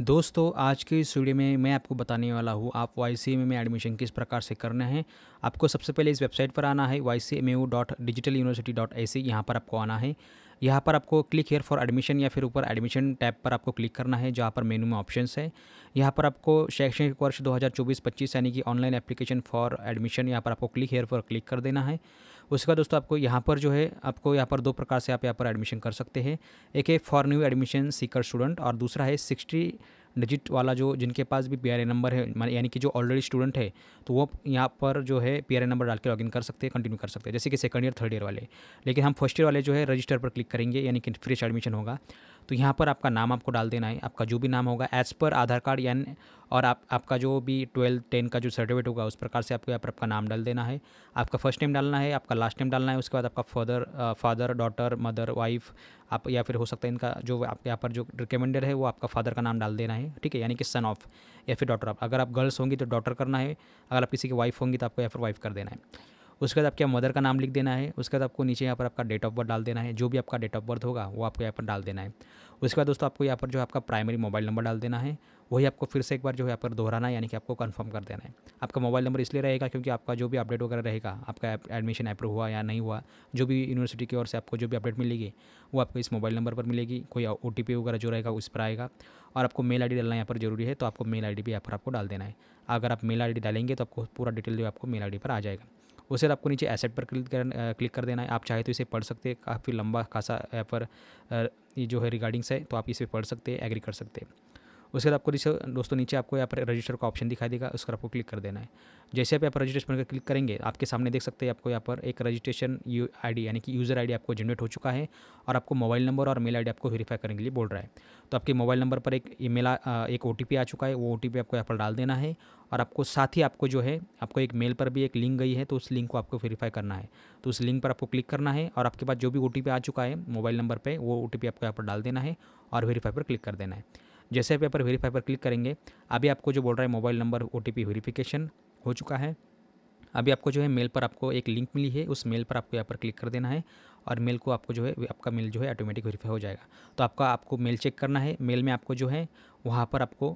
दोस्तों आज के इस वीडियो में मैं आपको बताने वाला हूँ आप वाई सी में एडमिशन किस प्रकार से करना है आपको सबसे पहले इस वेबसाइट पर आना है Y C M U dot digital university dot A C यहाँ पर आपको आना है यहाँ पर आपको क्लिक हेयर फॉर एडमिशन या फिर ऊपर एडमिशन टैब पर आपको क्लिक करना है जहाँ पर मेनू में ऑप्शंस है यहाँ पर आपको शैक्षणिक वर्ष 2024-25 यानी कि ऑनलाइन एप्लीकेशन फॉर एडमिशन यहाँ पर आपको क्लिक हेयर फॉर क्लिक कर देना है उसके बाद दोस्तों आपको यहाँ पर जो है आपको यहाँ पर दो प्रकार से आप यहाँ पर एडमिशन कर सकते हैं एक है for new admission seeker student और दूसरा है सिक्सटी डिजिट वाला जो जिनके पास भी पी नंबर है यानी कि जो ऑलरेडी स्टूडेंट है तो वो यहाँ पर जो है पी नंबर डाल के लॉगिन कर सकते हैं कंटिन्यू कर सकते हैं जैसे कि सेकंड ईयर थर्ड ईयर वाले लेकिन हम फर्स्ट ईयर वाले जो है रजिस्टर पर क्लिक करेंगे यानी कि फ्रेश एडमिशन होगा तो यहाँ पर आपका नाम आपको डाल देना है आपका जो भी नाम होगा एज़ पर आधार कार्ड या और आप आपका जो भी ट्वेल्थ टेन का जो सर्टिफिकेट होगा उस प्रकार से आपको यहाँ पर आपका नाम डाल देना है आपका फर्स्ट नेम डालना है आपका लास्ट नेम डालना है उसके बाद आपका father father daughter mother wife आप या फिर हो सकता है इनका जो आप यहाँ पर जो रिकमेंडेड है वो आपका फादर का नाम डाल देना है ठीक है यानी कि सन ऑफ या फिर डॉटर आप अगर आप गर्ल्स होंगी तो डॉटर करना है अगर आप किसी की वाइफ होंगी तो आपको या फिर वाइफ कर देना है उसके बाद आपके मदर का नाम लिख देना है उसके बाद आपको नीचे यहाँ पर आपका डेट ऑफ बर्थ डाल देना है जो भी आपका डेट ऑफ बर्थ होगा वो आपको यहाँ पर डाल देना है उसके बाद दोस्तों आपको यहाँ पर जो आपका प्राइमरी मोबाइल नंबर डाल देना है वही आपको फिर से एक बार जो है यहाँ पर दोहराना है यानी कि आपको कंफर्म कर देना है आपका मोबाइल नंबर इसलिए रहेगा क्योंकि आपका जो भी अपडेट वगैरह रहेगा आपका एडमिशन अप्रूव हुआ या नहीं हुआ जो भी यूनिवर्सिटी की ओर से आपको जो भी अपडेट मिलेगी वो आपको इस मोबाइल नंबर पर मिलेगी कोई ओ वगैरह जो रहेगा उस पर आएगा और आपको मेल आई डालना यहाँ पर जरूरी है तो आपको मेल आई भी यहाँ पर आपको डाल देना है अगर आप मेल आई डालेंगे तो आपको पूरा डिटेल जो आपको मेल आई पर आ जाएगा उसे आपको नीचे एसेट पर क्लिक कर क्लिक कर देना है आप चाहे तो इसे पढ़ सकते हैं काफ़ी लंबा खासा पर ये जो है रिगार्डिंग्स है तो आप इसे पढ़ सकते हैं एग्री कर सकते हैं उसके बाद आपको जैसे दोस्तों नीचे आपको यहाँ पर रजिस्टर का ऑप्शन दिखाई देगा उस पर आपको क्लिक कर देना है जैसे आप यहाँ पर रजिस्ट्रेशन पर क्लिक करेंगे आपके सामने देख सकते हैं आपको यहाँ पर एक रजिस्ट्रेशन यू आई यानी कि यूज़र आई आपको जनरेट हो चुका है और आपको मोबाइल नंबर और मेल आई आपको वेरीफाई करने के लिए बोल रहा है तो आपके मोबाइल नंबर पर एक ईमेल एक ओ आ चुका है वो ओ आपको यहाँ पर डाल देना है और आपको साथ ही आपको जो है आपको एक मेल पर भी एक लिंक गई है तो उस लिंक को आपको वेरीफाई करना है तो उस लिंक पर आपको क्लिक करना है और आपके पास जो भी ओ आ चुका है मोबाइल नंबर पर वो ओ आपको यहाँ पर डाल देना है और वेरीफाई पर क्लिक कर देना है जैसे आप यहाँ पर वेरीफाई पर क्लिक करेंगे अभी आपको जो बोल रहा है मोबाइल नंबर ओ वेरीफिकेशन हो चुका है अभी आपको जो है मेल पर आपको एक लिंक मिली है उस मेल पर आपको यहाँ पर क्लिक कर देना है और मेल को आपको जो है आपका मेल जो है ऑटोमेटिक वेरीफाई हो जाएगा तो आपका आपको मेल चेक करना है मेल में आपको जो है वहाँ पर आपको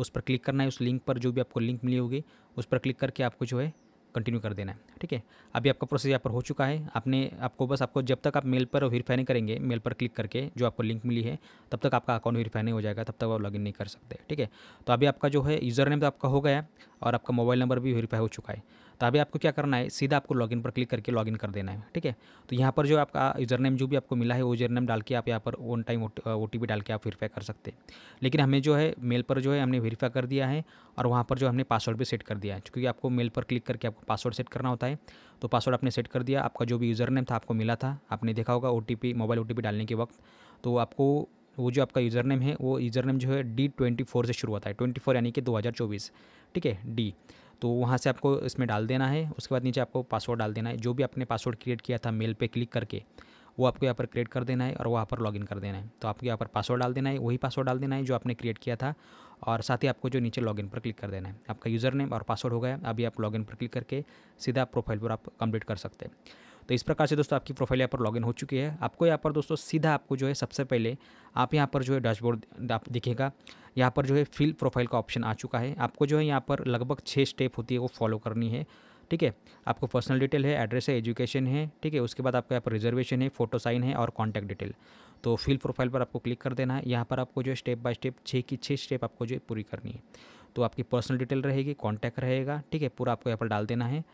उस पर क्लिक करना है उस लिंक पर जो भी आपको लिंक मिली होगी उस पर क्लिक करके आपको जो है कंटिन्यू कर देना है ठीक है अभी आपका प्रोसेस यहाँ पर हो चुका है आपने आपको बस आपको जब तक आप मेल पर वेरीफाई नहीं करेंगे मेल पर क्लिक करके जो आपको लिंक मिली है तब तक आपका अकाउंट वेरीफाई नहीं हो जाएगा तब तक आप लॉगिन नहीं कर सकते ठीक है तो अभी आपका जो है यूज़र नेम तो आपका हो गया और आपका मोबाइल नंबर भी वेरीफाई हो चुका है तो अभी आपको क्या करना है सीधा आपको लॉगिन पर क्लिक करके लॉगिन कर देना है ठीक है तो यहाँ पर जो आपका यूज़र नेम जो भी आपको मिला है वो यूज़र नेम डाल के आप यहाँ पर वन टाइम ओ टी डाल के आप वेरीफाई कर सकते हैं लेकिन हमें जो है मेल पर जो है हमने वेरीफाई कर दिया है और वहाँ पर जो हमने पासवर्ड भी सेट कर दिया है क्योंकि आपको मेल पर क्लिक करके आपको पासवर्ड सेट करना होता है तो पासवर्ड आपने सेट कर दिया आपका जो भी यूज़र नेम था आपको मिला था आपने देखा होगा ओ मोबाइल ओ डालने के वक्त तो आपको वो जो आपका यूज़र नेम है वो यूज़र नेम जो है डी ट्वेंटी फोर से शुरू होता है ट्वेंटी फोर यानी कि दो हज़ार चौबीस ठीक है डी तो वहाँ से आपको इसमें डाल देना है उसके बाद नीचे आपको पासवर्ड डाल देना है जो भी आपने पासवर्ड क्रिएट किया था मेल पर क्लिक करके वो आपको यहाँ पर क्रिएट कर देना है और वहाँ पर लॉगिन कर देना है तो आपको यहाँ पर पासवर्ड डाल देना है वही पासवर्ड डाल देना है जो आपने क्रिएट किया था और साथ ही आपको जो नीचे लॉगिन पर क्लिक कर देना है आपका यूज़र नेम और पासवर्ड हो गया अभी आप लॉगिन पर क्लिक करके सीधा प्रोफाइल पर आप कंप्लीट कर सकते हैं तो इस प्रकार से दोस्तों आपकी प्रोफाइल यहाँ पर लॉगिन हो चुकी है आपको यहाँ पर दोस्तों सीधा आपको जो है सबसे पहले आप यहाँ पर जो है डैशबोर्ड आप दिखेगा यहाँ पर जो है फिल प्रोफाइल का ऑप्शन आ चुका है आपको जो है यहाँ पर लगभग छः स्टेप होती है वो फॉलो करनी है ठीक है आपको पर्सनल डिटेल है एड्रेस है एजुकेशन है ठीक है उसके बाद आपका यहाँ पर रिजर्वेशन है फोटो साइन है और कॉन्टैक्ट डिटेल तो फिल प्रोफाइल पर आपको क्लिक कर देना है यहाँ पर आपको जो है स्टेप बाय स्टेप छः की छः स्टेप आपको जो है पूरी करनी है तो आपकी पर्सनल डिटेल रहेगी कॉन्टैक्ट रहेगा ठीक है पूरा आपको यहाँ पर डाल देना है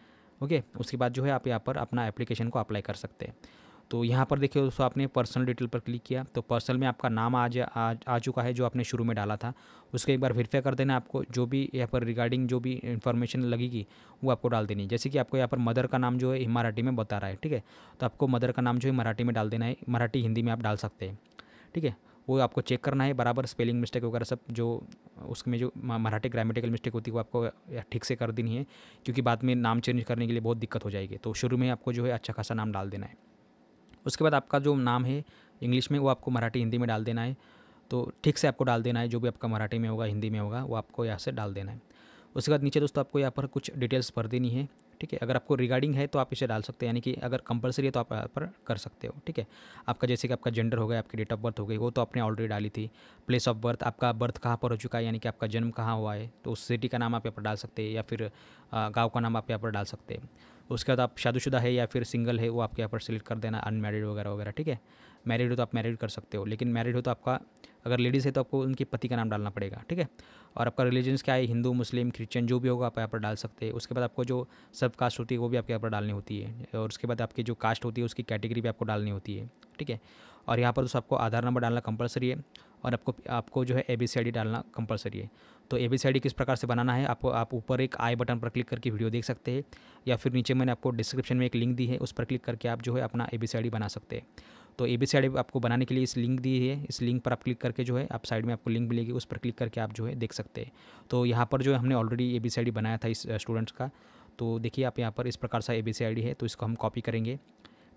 ओके उसके बाद जो है आप यहाँ पर अपना एप्लीकेशन को अप्लाई कर सकते हैं तो यहाँ पर देखिए दोस्तों आपने पर्सनल डिटेल पर क्लिक किया तो पर्सनल में आपका नाम आज आ, आ चुका है जो आपने शुरू में डाला था उसके एक बार वेरीफाई कर देना आपको जो भी यहाँ पर रिगार्डिंग जो भी इन्फॉर्मेशन लगेगी वो आपको डाल देनी है जैसे कि आपको यहाँ पर मदर का नाम जो है मराठी में बता रहा है ठीक है तो आपको मदर का नाम जो है मराठी में डाल देना है मराठी हिंदी में आप डाल सकते हैं ठीक है वो आपको चेक करना है बराबर स्पेलिंग मिस्टेक वगैरह सब जो उसमें जो मराठी ग्रामेटिकल मिस्टेक होती है वो आपको ठीक से कर देनी है क्योंकि बाद में नाम चेंज करने के लिए बहुत दिक्कत हो जाएगी तो शुरू में आपको जो है अच्छा खासा नाम डाल देना है उसके बाद आपका जो नाम है इंग्लिश में वो आपको मराठी हिंदी में डाल देना है तो ठीक से आपको डाल देना है जो भी आपका मराठी में होगा हिंदी में होगा वो आपको यहाँ से डाल देना है उसके बाद नीचे दोस्तों आपको यहाँ पर कुछ डिटेल्स भर देनी है ठीक है अगर आपको रिगार्डिंग है तो आप इसे डाल सकते हैं यानी कि अगर कंपलसरी है तो आप यहाँ पर कर सकते हो ठीक है आपका जैसे कि आपका जेंडर हो गया आपकी डेट ऑफ बर्थ हो गई वो तो आपने ऑलरेडी डाली थी प्लेस ऑफ बर्थ आपका बर्थ कहाँ पर हो चुका है यानी कि आपका जन्म कहाँ हुआ है तो उस सिटी का नाम आप यहाँ पर डाल सकते हैं या फिर गाँव का नाम आप यहाँ पर डाल सकते हैं उसके बाद आप शादीशुदा है या फिर सिंगल है वो आपके यहाँ पर सिलेक्ट कर देना अनमेरिड वगैरह वगैरह ठीक है मैरिड हो तो आप मैरिड कर सकते हो लेकिन मैरिड हो तो आपका अगर लेडीज़ है तो आपको उनके पति का नाम डालना पड़ेगा ठीक है और आपका रिलीजन्स क्या है हिंदू मुस्लिम क्रिश्चियन जो भी होगा आप यहाँ पर डाल सकते हैं उसके बाद आपको जो सब कास्ट होती है वो भी आपके यहाँ पर डालनी होती है और उसके बाद आपकी जो कास्ट होती है उसकी कैटेगरी भी आपको डालनी होती है ठीक है और यहाँ पर दोस्तों आपको आधार नंबर डालना कंपलसरी है और आपको आपको जो है ए बी सी आई डालना कंपलसरी है तो ए बी सी आई डी किस प्रकार से बनाना है आपको आप ऊपर एक आई बटन पर क्लिक करके वीडियो देख सकते हैं या फिर नीचे मैंने आपको डिस्क्रिप्शन में एक लिंक दी है उस पर क्लिक करके आप जो है अपना ए बी सी आई डी बना सकते हैं तो ए बी सी आपको बनाने के लिए इस लिंक दी है इस लिंक पर आप क्लिक करके जो है आप साइड में आपको लिंक मिलेगी उस पर क्लिक करके आप जो है देख सकते हैं तो यहाँ पर जो है हमने ऑलरेडी ए बी सी बनाया था इस स्टूडेंट्स का तो देखिए आप यहाँ पर इस प्रकार सा ए बी सी है तो इसको हम कॉपी करेंगे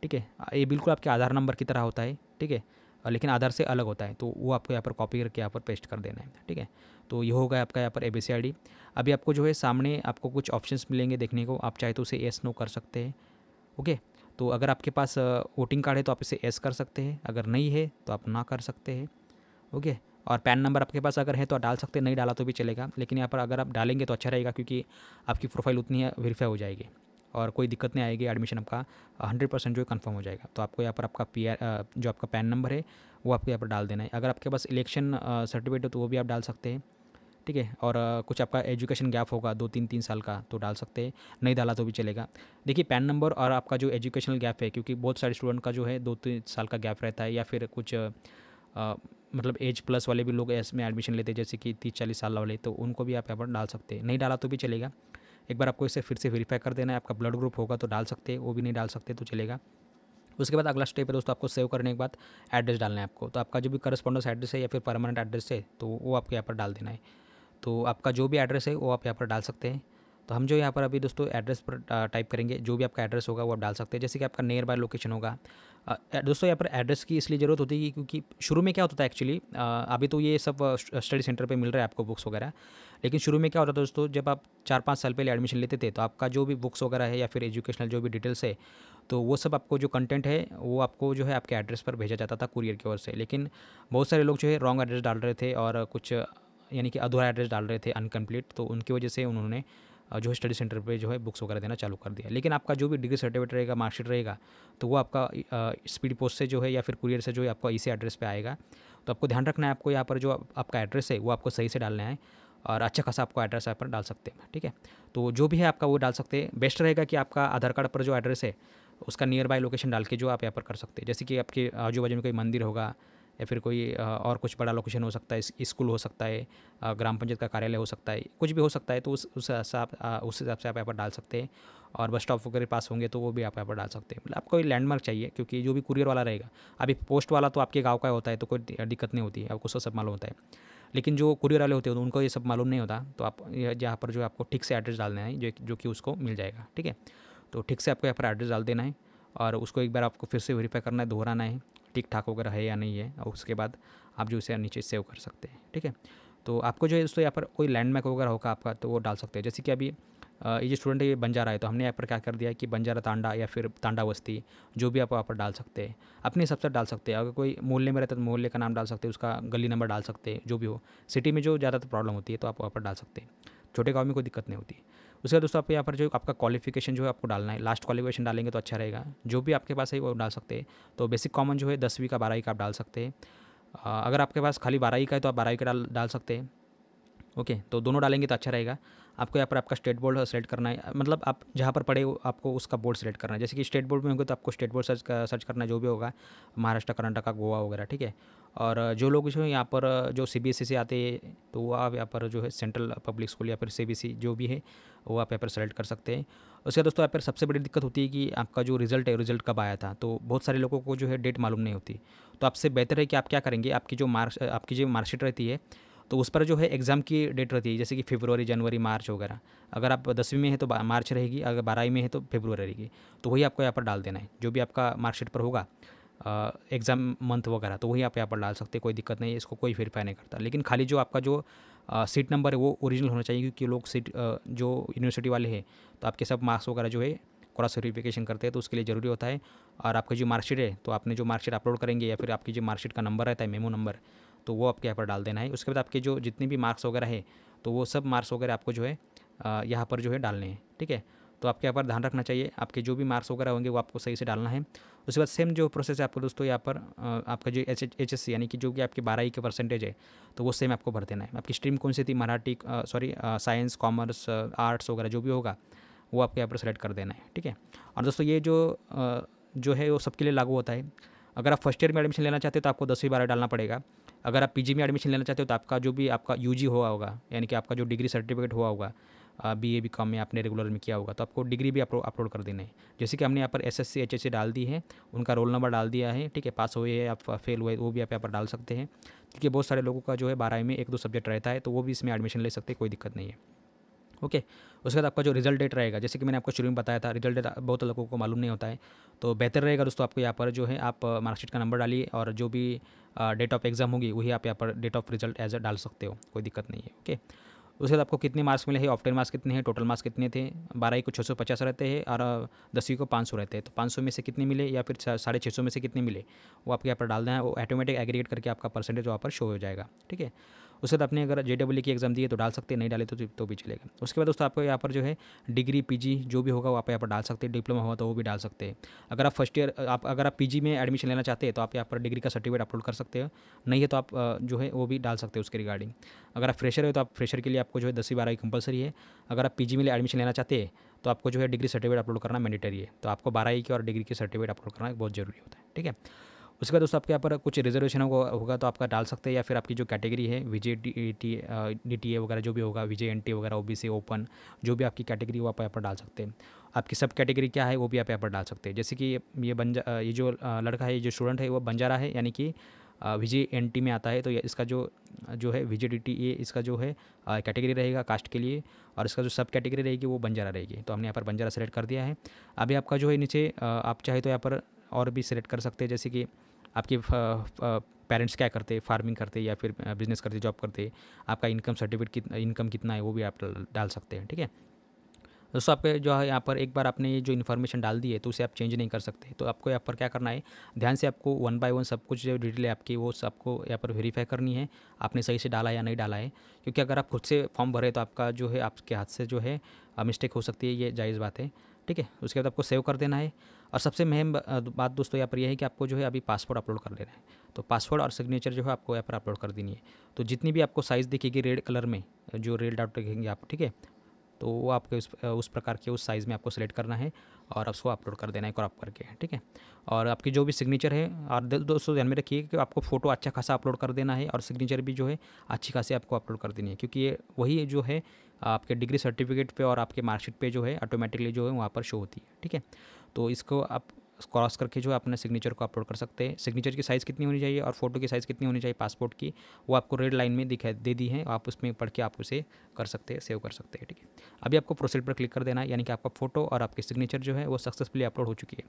ठीक है ये बिल्कुल आपके आधार नंबर की तरह होता है ठीक है लेकिन आधार से अलग होता है तो वो आपको यहाँ पर कॉपी करके यहाँ पर पेस्ट कर देना है ठीक है तो ये होगा आपका यहाँ पर ए बी सी आई अभी आपको जो है सामने आपको कुछ ऑप्शंस मिलेंगे देखने को आप चाहे तो उसे एस नो कर सकते हैं ओके तो अगर आपके पास वोटिंग कार्ड है तो आप इसे एस कर सकते हैं अगर नहीं है तो आप ना कर सकते हैं ओके और पैन नंबर आपके पास अगर है तो आप डाल सकते हैं नहीं डाला तो भी चलेगा लेकिन यहाँ पर अगर आप डालेंगे तो अच्छा रहेगा क्योंकि आपकी प्रोफाइल उतनी वेरीफाई हो जाएगी और कोई दिक्कत नहीं आएगी एडमिशन आपका हंड्रेड परसेंट जो है कन्फर्म हो जाएगा तो आपको यहाँ पर आपका पी जो आपका पैन नंबर है वो आपको यहाँ पर डाल देना है अगर आपके पास इलेक्शन सर्टिफिकेट हो तो वो भी आप डाल सकते हैं ठीक है और कुछ आपका एजुकेशन गैप होगा दो तीन तीन साल का तो डाल सकते हैं नहीं डाला तो भी चलेगा देखिए पैन नंबर और आपका जो एजुकेशनल गैप है क्योंकि बहुत सारे स्टूडेंट का जो है दो तीन साल का गैप रहता है या फिर कुछ मतलब एज प्लस वाले भी लोग इसमें एडमिशन लेते हैं जैसे कि तीस चालीस साल वाले तो उनको भी आप यहाँ पर डाल सकते हैं नहीं डाला तो भी चलेगा एक बार आपको इसे फिर से वेरीफाई कर देना है आपका ब्लड ग्रुप होगा तो डाल सकते हैं वो भी नहीं डाल सकते तो चलेगा उसके बाद अगला स्टेप है दोस्तों आपको सेव करने के बाद एड्रेस डालना है आपको तो आपका जो भी करस्पॉन्डेंस एड्रेस है या फिर परमानेंट एड्रेस है तो वो आपको यहाँ पर डाल देना है तो आपका जो भी एड्रेस है वो आप यहाँ पर डाल सकते हैं तो हम जो यहाँ पर अभी दोस्तों एड्रेस पर टाइप करेंगे जो भी आपका एड्रेस होगा वो आप डाल सकते हैं जैसे कि आपका नियर बाय लोकेशन होगा दोस्तों यहाँ पर एड्रेस की इसलिए ज़रूरत होती है क्योंकि शुरू में क्या होता था एक्चुअली अभी तो ये सब स्टडी सेंटर पे मिल रहा है आपको बुक्स वगैरह लेकिन शुरू में क्या होता था दोस्तों जब आप चार पाँच साल पहले एडमिशन लेते थे तो आपका जो भी बुक्स वगैरह है या फिर एजुकेशनल जो भी डिटेल्स है तो वो सब आपको जो कंटेंट है वो आपको जो है आपके एड्रेस पर भेजा जाता था कुरियर की ओर से लेकिन बहुत सारे लोग जो है रॉन्ग एड्रेस डाल रहे थे और कुछ यानी कि अधूरा एड्रेस डाल रहे थे अनकम्प्लीट तो उनकी वजह से उन्होंने जो है स्टडी सेंटर पे जो है बुक्स वगैरह देना चालू कर दिया लेकिन आपका जो भी डिग्री सर्टिफिकेट रहेगा मार्कशीट रहेगा तो वो आपका स्पीड पोस्ट से जो है या फिर कुरियर से जो है आपका इसी एड्रेस पे आएगा तो आपको ध्यान रखना है आपको यहाँ पर जो आपका एड्रेस है वो आपको सही से डालना है और अच्छा खासा आपको एड्रेस यहाँ पर डाल सकते हैं ठीक है तो जो भी है आपका वो डाल सकते हैं बेस्ट रहेगा कि आपका आधार कार्ड पर जो एड्रेस है उसका नियर बाय लोकेशन डाल के जो आप यहाँ पर कर सकते हैं जैसे कि आपके आजू बाजू में कोई मंदिर होगा या फिर कोई और कुछ बड़ा लोकेशन हो सकता है स्कूल हो सकता है ग्राम पंचायत का कार्यालय हो सकता है कुछ भी हो सकता है तो उस उस हिसाब उस हिसाब से आप यहाँ पर डाल सकते हैं और बस स्टॉप वगैरह पास होंगे तो वो भी आप यहाँ पर डाल सकते हैं मतलब आपको लैंडमार्क चाहिए क्योंकि जो भी कुरियर वाला रहेगा अभी पोस्ट वाला तो आपके गाँव का होता है तो कोई दिक्कत नहीं होती है आपको सब मालूम होता है लेकिन जो कुरियर वाले होते हैं तो उनको ये सब मालूम नहीं होता तो आप यहाँ पर जो आपको ठीक से एड्रेस डालना है जो जो कि उसको मिल जाएगा ठीक है तो ठीक से आपको यहाँ पर एड्रेस डाल देना है और उसको एक बार आपको फिर से वेरीफाई करना है दोहराना है ठीक ठाक वगैरह है या नहीं है और उसके बाद आप जो इसे नीचे सेव कर सकते हैं ठीक है तो आपको जो है दोस्तों यहाँ पर कोई लैंडमार्क वगैरह होगा आपका तो वो डाल सकते हैं जैसे कि अभी ये जो स्टूडेंट है ये बंजारा है तो हमने यहाँ पर क्या कर दिया है कि बंजारा तांडा या फिर तांडा बस्ती जो भी आप वहाँ पर डाल सकते हैं अपने हिसाब से डाल सकते हैं अगर कोई मोहल्ले में रहता है तो मोहल्ले का नाम डाल सकते हैं उसका गली नंबर डाल सकते हैं जो भी हो सिटी में जो ज़्यादातर प्रॉब्लम होती है तो आप वहाँ पर डाल सकते हैं छोटे गाँव में कोई दिक्कत नहीं होती उसके बाद दोस्तों आप यहाँ पर जो आपका क्वालिफिकेशन जो है आपको डालना है लास्ट क्वालिफिकेशन डालेंगे तो अच्छा रहेगा जो भी आपके पास है वो डाल सकते हैं तो बेसिक कॉमन जो है दसवीं का बारहवीं का आप डाल सकते हैं अगर आपके पास खाली बारहवीं का है तो आप बारहवीं का डाल डाल सकते हैं ओके okay, तो दोनों डालेंगे तो अच्छा रहेगा आपको यहाँ पर आपका स्टेट बोर्ड सेलेक्ट करना है मतलब आप जहाँ पर पढ़े आपको उसका बोर्ड सेलेक्ट करना है जैसे कि स्टेट बोर्ड में होंगे तो आपको स्टेट बोर्ड सर्च सर्च करना जो भी होगा महाराष्ट्र कर्नाटका गोवा वगैरह ठीक है और जो लोग जो यहाँ पर जो सी से e आते हैं तो वो आप यहाँ पर जो है सेंट्रल पब्लिक स्कूल या फिर सी e, जो भी है वो आप यहाँ पर सेलेक्ट कर सकते हैं उसके दोस्तों यहाँ पर सबसे बड़ी दिक्कत होती है कि आपका जो रिज़ल्ट है रिज़ल्ट कब आया था तो बहुत सारे लोगों को जो है डेट मालूम नहीं होती तो आपसे बेहतर है कि आप क्या करेंगे आपकी जो मार्क्स आपकी जो मार्कशीट रहती है तो उस पर जो है एग्ज़ाम की डेट रहती है जैसे कि फेबरवरी जनवरी मार्च वगैरह अगर आप दसवीं में है तो मार्च रहेगी अगर बारहवीं में है तो फेबरवरी रहेगी तो वही आपको यहाँ पर डाल देना है जो भी आपका मार्कशीट पर होगा एग्ज़ाम मंथ वगैरह तो वही आप यहाँ पर डाल सकते हैं कोई दिक्कत नहीं इसको कोई वेरीफाई नहीं करता लेकिन खाली जो आपका जो सीट नंबर है वो ओरिजिनल होना चाहिए क्योंकि लोग सीट जो यूनिवर्सिटी वाले हैं तो आपके सब मार्क्स वगैरह जो है क्रॉस वेरीफिकेशन करते हैं तो उसके लिए ज़रूरी होता है और आपका जो मार्कशीट है तो आपने जो मार्कशीट अपलोड करेंगे या फिर आपकी जो मार्कशीट का नंबर रहता है मेमो नंबर तो वो आपके यहाँ पर डाल देना है उसके बाद आपके जो जितने भी मार्क्स वगैरह है तो वो सब मार्क्स वगैरह आपको जो है यहाँ पर जो है डालने हैं ठीक है तो आपके यहाँ पर ध्यान रखना चाहिए आपके जो भी मार्क्स वगैरह होंगे वो आपको सही से डालना है उसके बाद सेम जो प्रोसेस है आपको दोस्तों यहाँ पर आपका जो एच एच एस सी यानी कि जो कि आपकी बारह के परसेंटेज है तो वो सेम आपको भर देना है आपकी स्ट्रीम कौन सी थी Marathi sorry science commerce arts वगैरह जो भी होगा वो आपके यहाँ पर सेलेक्ट कर देना है ठीक है और दोस्तों ये जो जो है वो सबके लिए लागू होता है अगर आप फर्स्ट ईयर में एडमिशन लेना चाहते हो तो आपको दसवीं बारह डालना पड़ेगा अगर आप पीजी में एडमिशन लेना चाहते हो तो आपका जो भी आपका यूजी हुआ होगा यानी कि आपका जो डिग्री सर्टिफिकेट हुआ होगा बी ए बी कॉम में आपने रेगुलर में किया होगा तो आपको डिग्री भी अपलोड कर देना है जैसे कि हमने यहाँ पर S S C H S C डाल दी है उनका रोल नंबर डाल दिया है ठीक है पास हुए है आप फेल हुए वो भी आप यहाँ पर डाल सकते हैं क्योंकि बहुत सारे लोगों का जो है बारहवीं में एक दो सब्जेक्ट रहता है तो वो भी इसमें एडमिशन ले सकते हैं कोई दिक्कत नहीं है ओके okay. उसके बाद आपका जो रिजल्ट डेट रहेगा जैसे कि मैंने आपको शुरू में बताया था रिजल्ट डेट बहुत लोगों को मालूम नहीं होता है तो बेहतर रहेगा दोस्तों आपको यहाँ पर जो है आप मार्कशीट का नंबर डालिए और जो भी डेट ऑफ एग्ज़ाम होगी वही आप यहाँ पर डेट ऑफ रिजल्ट एज डाल सकते हो कोई दिक्कत नहीं है ओके okay. उसके बाद आपको कितने मार्क्स मिले हैं ऑप्टेन मार्क्स कितने हैं टोटल मार्क्स कितने थे बारह को छः सौ पचास रहते हैं और दसवीं को पाँच सौ रहते हैं तो पाँच सौ में से कितने मिले या फिर साढ़े छः सौ में से कितने मिले वो आपके यहाँ पर डालना है वो ऑटोमेटिक एग्रीगेट करके आपका परसेंटेज वहाँ पर शो हो जाएगा ठीक है उसके बाद आपने अगर जे डब्ल्यू की एग्जाम दिए तो डाल सकते हैं नहीं डाले तो तो भी चलेगा उसके बाद दोस्तों आपको यहाँ पर जो है डिग्री पी जो भी होगा वो आप यहाँ पर डाल सकते हैं डिप्लोमा हुआ तो वो भी डाल सकते हैं अगर आप फर्स्ट ईयर आप अगर आप पी में एडमिशन लेना चाहते हैं तो आप यहाँ पर डिग्री का सर्टिफिकेट अपलोड कर सकते हो नहीं है तो आप जो है वो भी डाल सकते हो उसके रिगार्डिंग अगर आप फ्रेशर है तो आप फ्रेशर के लिए आपको जो है दसवीं बारहवीं कंपलसरी है अगर आप पी में एडमिशन लेना चाहते हैं तो आपको जो है डिग्री सर्टिफिकेट अपलोड करना मैंडेटरी है तो आपको बारहवीं की और डिग्री के सर्टिफिकेट अपलोड करना बहुत जरूरी होता है ठीक है उसके बाद दोस्तों आपके यहाँ पर कुछ रिजर्वेशन होगा होगा तो आपका डाल सकते हैं या फिर आपकी जो कैटेगरी है VJ D T D T A वगैरह जो भी होगा विजय एन टी वगैरह ओ बी सी ओपन जो भी आपकी कैटेगरी वो आप यहाँ पर डाल सकते हैं आपकी सब कैटेगरी क्या है वो भी आप यहाँ पर डाल सकते हैं जैसे कि ये बंजा ये जो लड़का है ये जो स्टूडेंट है वो बंजारा है यानी कि विजय एन टी में आता है तो इसका जो जो है विजय डी टी ए इसका जो है कैटेगरी रहेगा कास्ट के लिए और इसका जो सब कैटेगरी रहेगी वो बंजारा रहेगी तो हमने यहाँ पर बंजारा सेलेक्ट कर दिया है अभी आपका जो है नीचे आप चाहे तो यहाँ पर और भी सिलेक्ट कर सकते हैं जैसे कि आपके पेरेंट्स क्या करते फार्मिंग करते या फिर बिजनेस करते जॉब करते आपका इनकम सर्टिफिकेट कितना इनकम कितना है वो भी आप डाल सकते हैं ठीक है दोस्तों आपके जो है यहाँ पर एक बार आपने ये जो इन्फॉर्मेशन डाल दी है तो उसे आप चेंज नहीं कर सकते तो आपको यहाँ पर क्या करना है ध्यान से आपको वन बाय वन सब कुछ जो डिटेल है आपकी वो सबको यहाँ पर वेरीफाई करनी है आपने सही से डाला या नहीं डाला है क्योंकि अगर आप खुद से फॉर्म भरे तो आपका जो है आपके हाथ से जो है मिस्टेक हो सकती है ये जायज़ बात है ठीक है उसके बाद आपको सेव कर देना है और सबसे मेन बात दोस्तों यहाँ पर यह है कि आपको जो है अभी पासवर्ड अपलोड कर लेना है तो पासवर्ड और सिग्नेचर जो है आपको यहाँ पर अपलोड कर देनी है तो जितनी भी आपको साइज़ दिखेगी रेड कलर में जो रेड डॉट दिखेंगे आप ठीक है तो वो आपके उस उस प्रकार के उस साइज़ में आपको सेलेक्ट करना है और उसको अपलोड कर देना है क्रॉप करके ठीक है और आपकी जो भी सिग्नेचर है और दोस्तों ध्यान में रखिए कि आपको फ़ोटो अच्छा खासा अपलोड कर देना है और सिग्नेचर भी जो है अच्छी खासी आपको अपलोड कर देनी है क्योंकि ये वही जो है आपके डिग्री सर्टिफिकेट पे और आपके मार्कशीट पे जो है ऑटोमेटिकली जो है वहाँ पर शो होती है ठीक है तो इसको आप क्रॉस करके जो है अपने सिग्नेचर को अपलोड कर सकते हैं सिग्नेचर की साइज़ कितनी होनी चाहिए और फोटो की साइज़ कितनी होनी चाहिए पासपोर्ट की वो आपको रेड लाइन में दिखा दे दी है आप उसमें पढ़ के आप उसे कर सकते हैं सेव कर सकते हैं ठीक है अभी आपको प्रोसेड पर क्लिक कर देना यानी कि आपका फोटो और आपके सिग्नेचर जो है वो सक्सेसफुली अपलोड हो चुकी है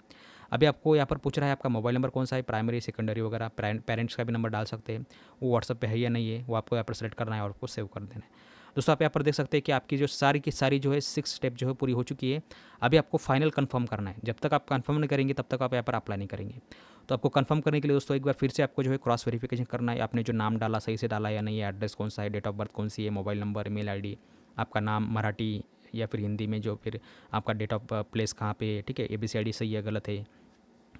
अभी आपको यहाँ पर पूछ रहा है आपका मोबाइल नंबर कौन सा है प्राइमरी सेकेंडरी वगैरह पेरेंट्स का भी नंबर डाल सकते हैं वो व्हाट्सअप पर है या नहीं है वो आपको यहाँ पर सेलेक्ट करना है और आपको सेव कर देना है दोस्तों आप यहाँ पर देख सकते हैं कि आपकी जो सारी की सारी जो है सिक्स स्टेप जो है पूरी हो चुकी है अभी आपको फाइनल कन्फर्म करना है जब तक आप कन्फर्म नहीं करेंगे तब तक आप यहाँ पर अप्लाई नहीं करेंगे तो आपको कन्फर्म करने के लिए दोस्तों एक बार फिर से आपको जो है क्रॉस वेरीफिकेशन करना है आपने जो नाम डाला सही से डाला या नहीं एड्रेस कौन सा है डेट ऑफ बर्थ कौन सी है मोबाइल नंबर ई मेल आपका नाम मराठी या फिर हिंदी में जो फिर आपका डेट ऑफ प्लेस कहाँ पे ठीक है ए बी सी आई डी सही है गलत है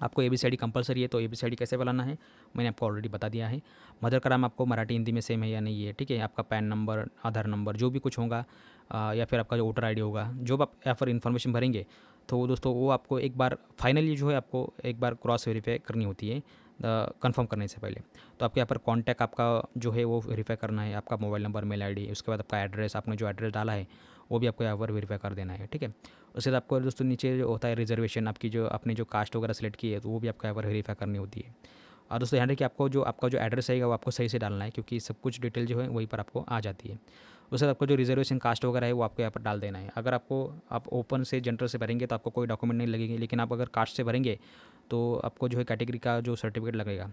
आपको A B C D compulsory है तो ए बी सी डी कैसे बनाना है मैंने आपको ऑलरेडी बता दिया है मदर का नाम आपको मराठी हिंदी में सेम है या नहीं है ठीक है आपका पैन नंबर आधार नंबर जो भी कुछ होगा या फिर आपका जो वोटर आई होगा जो आप या फिर इन्फॉर्मेशन भरेंगे तो दोस्तों वो आपको एक बार फाइनली जो है आपको एक बार क्रॉस वेरीफाई करनी होती है कंफर्म करने से पहले तो आपके यहाँ पर कॉन्टैक्ट आपका जो है वो वेरीफाई करना है आपका मोबाइल नंबर मेल आईडी उसके बाद आपका एड्रेस आपने जो एड्रेस डाला है वो भी आपको यहाँ पर वेरीफाई कर देना है ठीक है उसके बाद आपको दोस्तों नीचे जो होता है रिजर्वेशन आपकी जो आपने जो कास्ट वगैरह सेलेक्ट की है तो वो भी आपको यहाँ पर वेरीफाई करनी होती है और दोस्तों ध्यान रखिए आपको जो आपका जो एड्रेस आएगा वो आपको सही से डालना है क्योंकि सब कुछ डिटेल जो है वहीं पर आपको आ जाती है उसके बाद आपको जो रिजर्वेशन कास्ट वगैरह है वो आपको यहाँ पर डाल देना है अगर आपको आप ओपन से जनरल से भरेंगे तो आपको कोई डॉक्यूमेंट नहीं लगेंगे लेकिन आप अगर कास्ट से भरेंगे तो आपको जो है कैटेगरी का जो सर्टिफिकेट लगेगा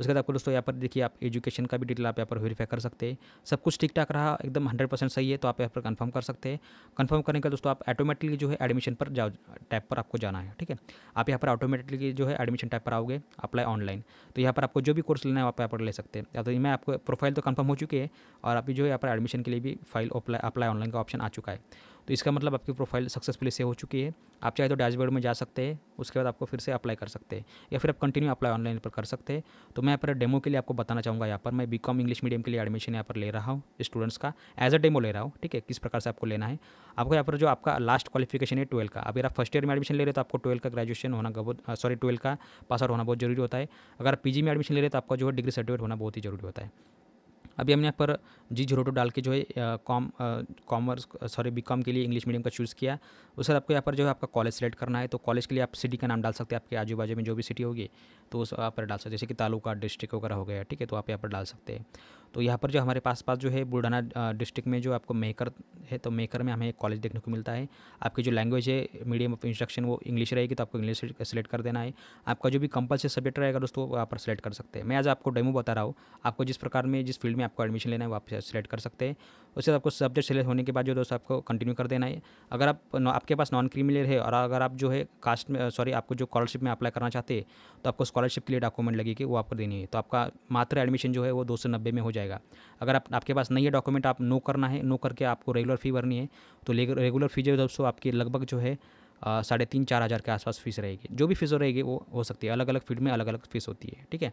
उसके बाद आपको तो दोस्तों यहाँ पर देखिए आप एजुकेशन का भी डिटेल आप यहाँ पर वेरीफाई कर सकते हैं सब कुछ ठीक ठाक रहा एकदम हंड्रेड परसेंट सही है तो आप यहाँ पर कन्फर्म कर सकते हैं कन्फर्म करने के दोस्तों आप ऑटोमेटिकली जो है एडमिशन पर जाओ टैप पर आपको जाना है ठीक है आप यहाँ पर ऑटोमेटिकली जो है एडमिशन टैप पर आओगे अप्लाई ऑनलाइन तो यहाँ पर आपको जो भी कोर्स लेना है आप यहाँ पर ले सकते हैं या तो मैं आपको प्रोफाइल तो कन्फर्म हो चुकी है और अभी जो है यहाँ पर एडमिशन के लिए भी फाइल अप्लाई ऑनलाइन का ऑप्शन आ चुका है तो इसका मतलब आपकी प्रोफाइल सक्सेसफुली सेव हो चुकी है आप चाहे तो डैशबोर्ड में जा सकते हैं उसके बाद आपको फिर से अप्लाई कर सकते हैं या फिर आप कंटिन्यू अप्लाई ऑनलाइन पर कर सकते हैं तो मैं यहाँ पर डेमो के लिए आपको बताना चाहूँगा यहाँ पर मैं बी इंग्लिश मीडियम के लिए एडमिशन यहाँ पर ले रहा हूँ स्टूडेंट्स का एज अ डेमो ले रहा हूँ ठीक है किस प्रकार से आपको लेना है आपको यहाँ पर जो आपका लास्ट क्वालिफिकेशन है ट्वेल्व का अगर आप फर्स्ट ईयर में एडमिशन ले रहे तो आपको ट्वेल्व का ग्रेजुएशन होना बहुत सॉरी ट्वेल्व का पास आउट होना बहुत जरूरी होता है अगर पी पीजी में एडमिशन ले रहे तो आपका जो है डिग्री सर्टिफिकेट होना बहुत ही जरूरी होता है अभी हमने यहाँ पर जी जीरो टू डाल के जो है कॉम कॉमर्स सॉरी बी के लिए इंग्लिश मीडियम का चूज़ किया उस बाद आपको यहाँ पर जो है आपका कॉलेज सेलेक्ट करना है तो कॉलेज के लिए आप सिटी का नाम डाल सकते हैं आपके आजू बाजू में जो भी सिटी होगी तो उस पर डाल सकते हैं जैसे कि तालुका डिस्ट्रिक्ट वगैरह हो गया ठीक है तो आप यहाँ पर डाल सकते हैं तो यहाँ पर जो हमारे पास पास जो है बुलढाना डिस्ट्रिक्ट में जो आपको मेकर है तो मेकर में हमें एक कॉलेज देखने को मिलता है आपकी जो लैंग्वेज है मीडियम ऑफ इंस्ट्रक्शन वो इंग्लिश रहेगी तो आपको इंग्लिश सेलेक्ट कर देना है आपका जो भी कंपल्सरी सब्जेक्ट रहेगा दोस्तों वहाँ पर सेलेक्ट कर सकते हैं मैं आज आपको डेमो बता रहा हूँ आपको जिस प्रकार में जिस फील्ड में आपको एडमिशन लेना है वहाँ सेलेक्ट कर सकते हैं उसके आपको सब्जेक्ट सेलेक्ट होने के बाद जो दोस्तों आपको कंटिन्यू कर देना है अगर आप आपके पास नॉन क्रिमिनल है और अगर आप जो है कास्ट में सॉरी आपको जो स्कॉलरशिप में अप्लाई करना चाहते हैं तो आपको स्कॉलरशिप के लिए डॉक्यूमेंट लगेगी वो आपको देनी है तो आपका मात्र एडमिशन जो है वो दो में हो जाए जाएगा अगर आप आपके पास नहीं है डॉक्यूमेंट आप नो करना है नो करके आपको रेगुलर फ़ी भरनी है तो रेगुलर फ़ी जो है दोस्तों आपकी लगभग जो है साढ़े तीन चार हज़ार के आसपास फीस रहेगी जो भी फीस रहेगी वो हो सकती है अलग अलग फील्ड में अलग अलग फीस होती है ठीक है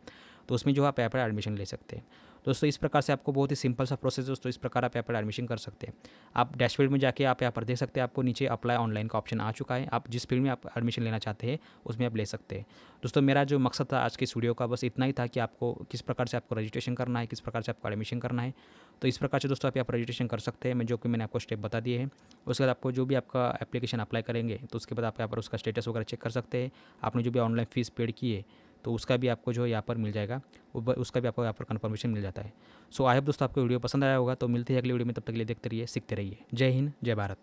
तो उसमें जो आप एडमिशन ले सकते हैं दोस्तों इस प्रकार से आपको बहुत ही सिंपल सा प्रोसेस दोस्तों इस प्रकार आप यहाँ पर एडमिशन कर सकते हैं आप डैशबोर्ड में जाके आप यहाँ पर देख सकते हैं आपको नीचे अप्लाई ऑनलाइन का ऑप्शन आ चुका है आप जिस फील्ड में आप एडमिशन लेना चाहते हैं उसमें आप ले सकते हैं दोस्तों मेरा जो मकसद था आज के स्टूडियो का बस इतना ही था कि आपको किस प्रकार से आपको रजिस्ट्रेशन करना है किस प्रकार से आपको एडमिशन करना है तो इस प्रकार से दोस्तों आप यहाँ पर रजिस्ट्रेशन कर सकते हैं मैं जो कि मैंने आपको स्टेप बता दिए हैं उसके बाद आपको जो भी आपका एप्लीकेशन अप्लाई करेंगे तो उसके बाद आप यहाँ पर उसका स्टेटस वगैरह चेक कर सकते हैं आपने जो भी ऑनलाइन फ़ीस पेड की है तो उसका भी आपको जो है यहाँ पर मिल जाएगा उसका भी आपको यहाँ पर कन्फर्मेशन मिल जाता है सो आई होप दोस्तों आपको वीडियो पसंद आया होगा तो मिलते हैं अगली वीडियो में तब तक के लिए देखते रहिए सीखते रहिए जय हिंद जय भारत